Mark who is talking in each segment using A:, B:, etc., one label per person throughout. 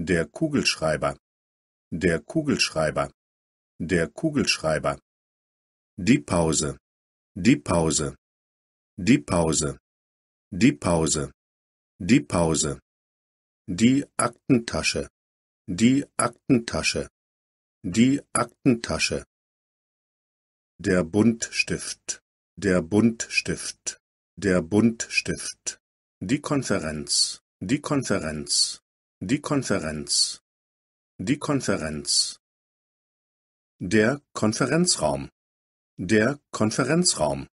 A: Der Kugelschreiber, der Kugelschreiber, der Kugelschreiber. Die Pause, die Pause, die Pause, die Pause, die Pause. Die Aktentasche, die Aktentasche, die
B: Aktentasche. Der Buntstift, der Buntstift, der Buntstift. Die Konferenz, die Konferenz, die Konferenz. Die Konferenz.
A: Der Konferenzraum. Der Konferenzraum.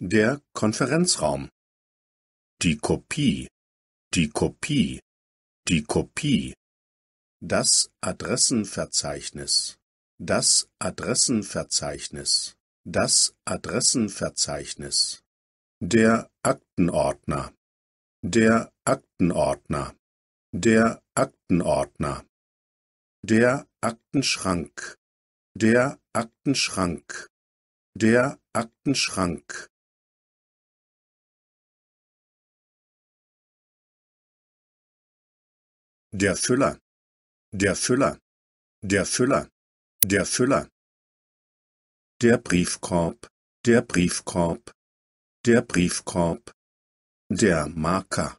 A: Der Konferenzraum. Die Kopie. Die Kopie.
B: Die Kopie. Das Adressenverzeichnis. Das Adressenverzeichnis. Das Adressenverzeichnis. Der Aktenordner. Der Aktenordner.
A: Der Aktenordner der Aktenschrank der Aktenschrank der Aktenschrank der Füller der Füller der Füller der Füller der Briefkorb der Briefkorb der Briefkorb der Marker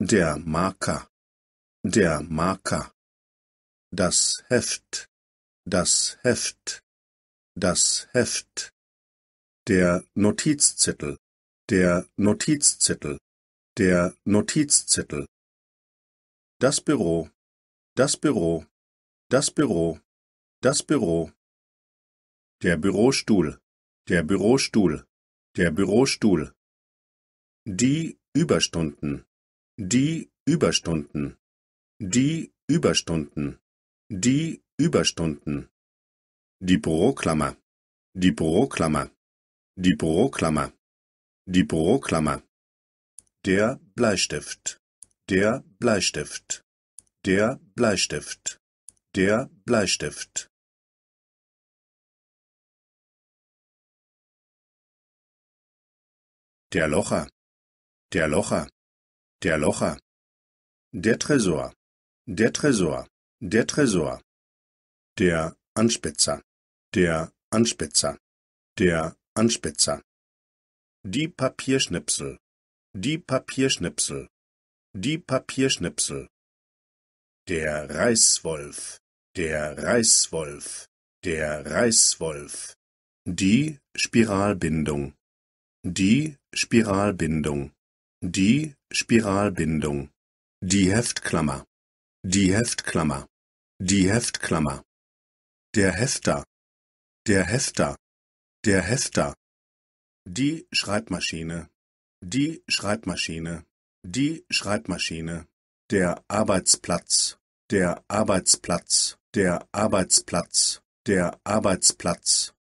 A: der Marker der Marker, das Heft, das Heft, das Heft, der Notizzettel, der Notizzettel, der Notizzettel, das Büro, das Büro, das Büro, das Büro, der Bürostuhl, der Bürostuhl, der Bürostuhl, die Überstunden, die Überstunden, die Überstunden. Die Überstunden.
B: Die Büroklammer. Die Büroklammer. Die Büroklammer. Die Büroklammer. Der Bleistift. Der Bleistift. Der Bleistift. Der Bleistift.
A: Der Locher. Der Locher. Der Locher. Der Tresor der Tresor, der Tresor, der Anspitzer,
B: der Anspitzer, der Anspitzer, die Papierschnipsel, die Papierschnipsel, die Papierschnipsel, der Reißwolf, der Reißwolf, der Reißwolf, die Spiralbindung, die Spiralbindung, die Spiralbindung, die Heftklammer, die Heftklammer, die Heftklammer, der Hefter, der Hefter, der Hefter, die Schreibmaschine, die Schreibmaschine, die Schreibmaschine, der Arbeitsplatz, der Arbeitsplatz, der Arbeitsplatz, der
A: Arbeitsplatz,